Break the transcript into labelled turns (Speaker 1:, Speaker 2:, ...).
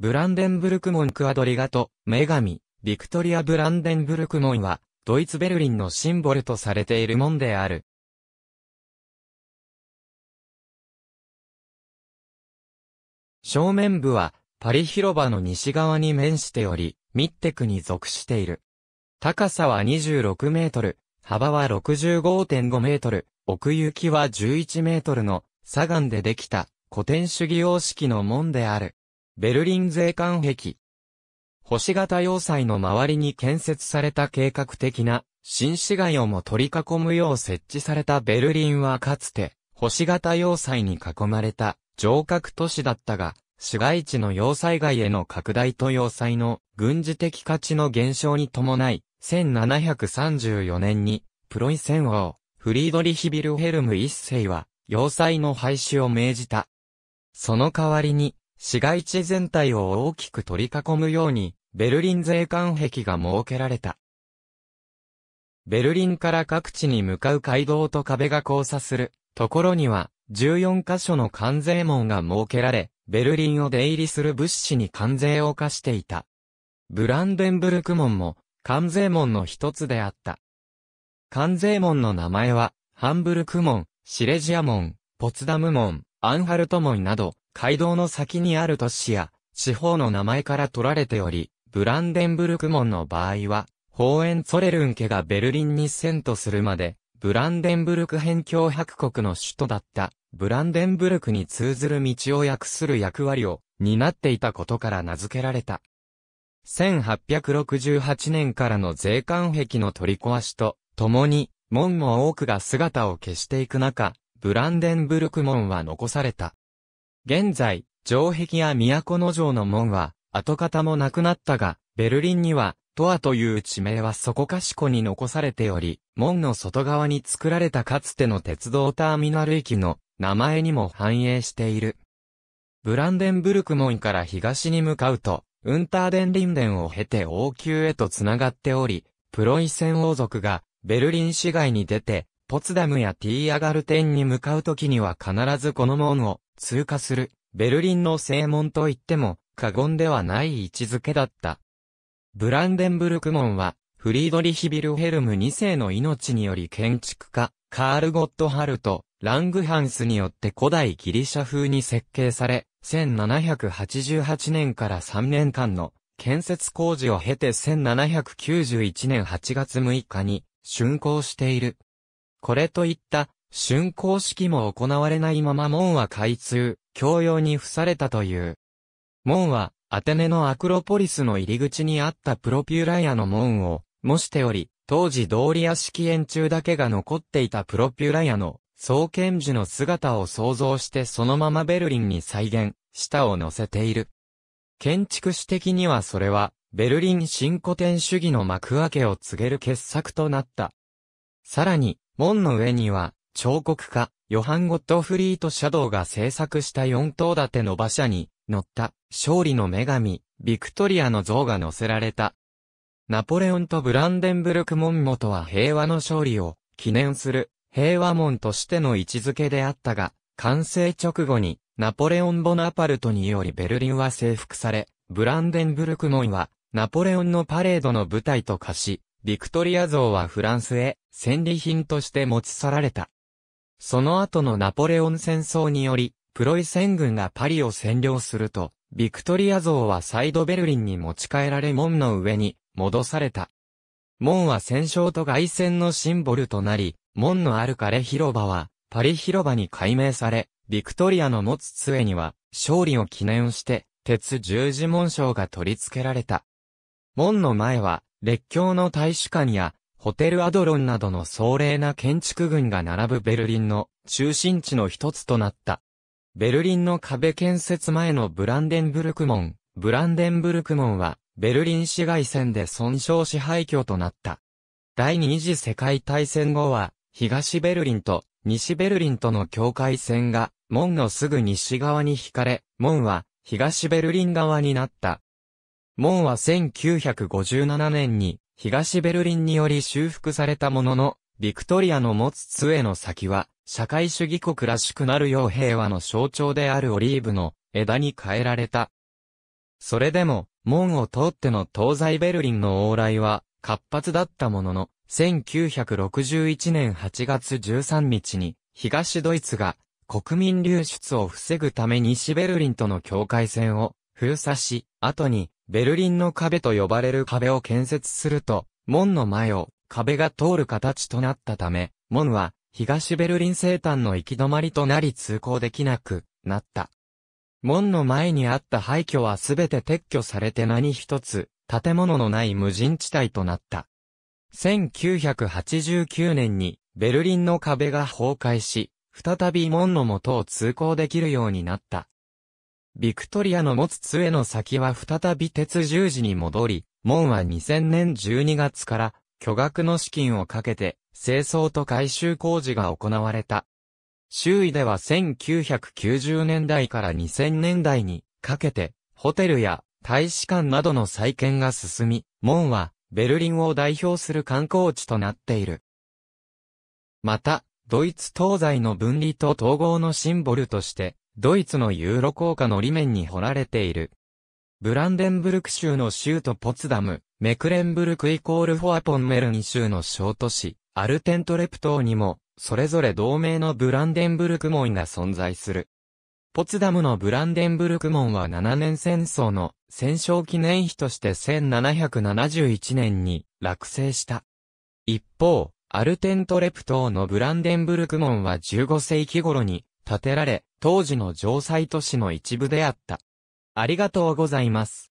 Speaker 1: ブランデンブルク門クアドリガト、女神、ビクトリア・ブランデンブルク門は、ドイツ・ベルリンのシンボルとされている門である。正面部は、パリ広場の西側に面しており、ミッテクに属している。高さは26メートル、幅は65.5メートル、奥行きは11メートルの、砂岩でできた古典主義様式の門である。ベルリン税関壁。星型要塞の周りに建設された計画的な新市街をも取り囲むよう設置されたベルリンはかつて星型要塞に囲まれた城郭都市だったが、市街地の要塞街への拡大と要塞の軍事的価値の減少に伴い、1734年にプロイセン王フリードリヒビルヘルム一世は要塞の廃止を命じた。その代わりに市街地全体を大きく取り囲むように、ベルリン税関壁が設けられた。ベルリンから各地に向かう街道と壁が交差するところには、14カ所の関税門が設けられ、ベルリンを出入りする物資に関税を課していた。ブランデンブルク門も、関税門の一つであった。関税門の名前は、ハンブルク門、シレジア門、ポツダム門、アンハルト門など、街道の先にある都市や、地方の名前から取られており、ブランデンブルク門の場合は、ホーエンツォレルン家がベルリンに遷都するまで、ブランデンブルク辺境百国の首都だった、ブランデンブルクに通ずる道を訳する役割を担っていたことから名付けられた。1868年からの税関壁の取り壊しと、共に、門も多くが姿を消していく中、ブランデンブルク門は残された。現在、城壁や都の城の門は、跡形もなくなったが、ベルリンには、トアという地名はそこかしこに残されており、門の外側に作られたかつての鉄道ターミナル駅の名前にも反映している。ブランデンブルク門から東に向かうと、ウンターデンリンデンを経て王宮へと繋がっており、プロイセン王族がベルリン市外に出て、ポツダムやティーアガルテンに向かうときには必ずこの門を通過する、ベルリンの正門といっても過言ではない位置づけだった。ブランデンブルク門は、フリードリヒ・ビルヘルム2世の命により建築家、カール・ゴットハルト、ラングハンスによって古代ギリシャ風に設計され、1788年から3年間の建設工事を経て1791年8月6日に竣工している。これといった、竣工式も行われないまま門は開通、教養に付されたという。門は、アテネのアクロポリスの入り口にあったプロピュラヤの門を、模しており、当時道理屋式園中だけが残っていたプロピュラヤの創建時の姿を想像してそのままベルリンに再現、舌を乗せている。建築史的にはそれは、ベルリン新古典主義の幕開けを告げる傑作となった。さらに、門の上には、彫刻家、ヨハン・ゴットフリート・シャドウが制作した四頭立ての馬車に乗った勝利の女神、ビクトリアの像が乗せられた。ナポレオンとブランデンブルク門元は平和の勝利を記念する平和門としての位置づけであったが、完成直後にナポレオン・ボナパルトによりベルリンは征服され、ブランデンブルク門はナポレオンのパレードの舞台と化し、ビクトリア像はフランスへ戦利品として持ち去られた。その後のナポレオン戦争により、プロイセン軍がパリを占領すると、ビクトリア像はサイドベルリンに持ち帰られ門の上に戻された。門は戦勝と外戦のシンボルとなり、門のあるカレ広場はパリ広場に改名され、ビクトリアの持つ杖には勝利を記念して鉄十字紋章が取り付けられた。門の前は列強の大使館や、ホテルアドロンなどの壮麗な建築群が並ぶベルリンの中心地の一つとなった。ベルリンの壁建設前のブランデンブルク門、ブランデンブルク門は、ベルリン市街戦で損傷し廃墟となった。第二次世界大戦後は、東ベルリンと西ベルリンとの境界線が、門のすぐ西側に引かれ、門は東ベルリン側になった。門は1957年に東ベルリンにより修復されたものの、ビクトリアの持つ杖の先は、社会主義国らしくなるよう平和の象徴であるオリーブの枝に変えられた。それでも、門を通っての東西ベルリンの往来は活発だったものの、1961年8月13日に、東ドイツが国民流出を防ぐため西ベルリンとの境界線を封鎖し、後にベルリンの壁と呼ばれる壁を建設すると、門の前を壁が通る形となったため、門は東ベルリン西端の行き止まりとなり通行できなくなった。門の前にあった廃墟はすべて撤去されて何一つ建物のない無人地帯となった。1989年にベルリンの壁が崩壊し、再び門の元を通行できるようになった。ビクトリアの持つ杖の先は再び鉄十字に戻り、門は2000年12月から巨額の資金をかけて清掃と改修工事が行われた。周囲では1990年代から2000年代にかけてホテルや大使館などの再建が進み、門はベルリンを代表する観光地となっている。また、ドイツ東西の分離と統合のシンボルとして、ドイツのユーロ硬貨の裏面に掘られている。ブランデンブルク州の州都ポツダム、メクレンブルクイコールフォアポンメルニ州の小都市、アルテントレプ島にも、それぞれ同盟のブランデンブルク門が存在する。ポツダムのブランデンブルク門は7年戦争の戦勝記念碑として1771年に落成した。一方、アルテントレプ島のブランデンブルク門は15世紀頃に建てられ、当時の城西都市の一部であった。ありがとうございます。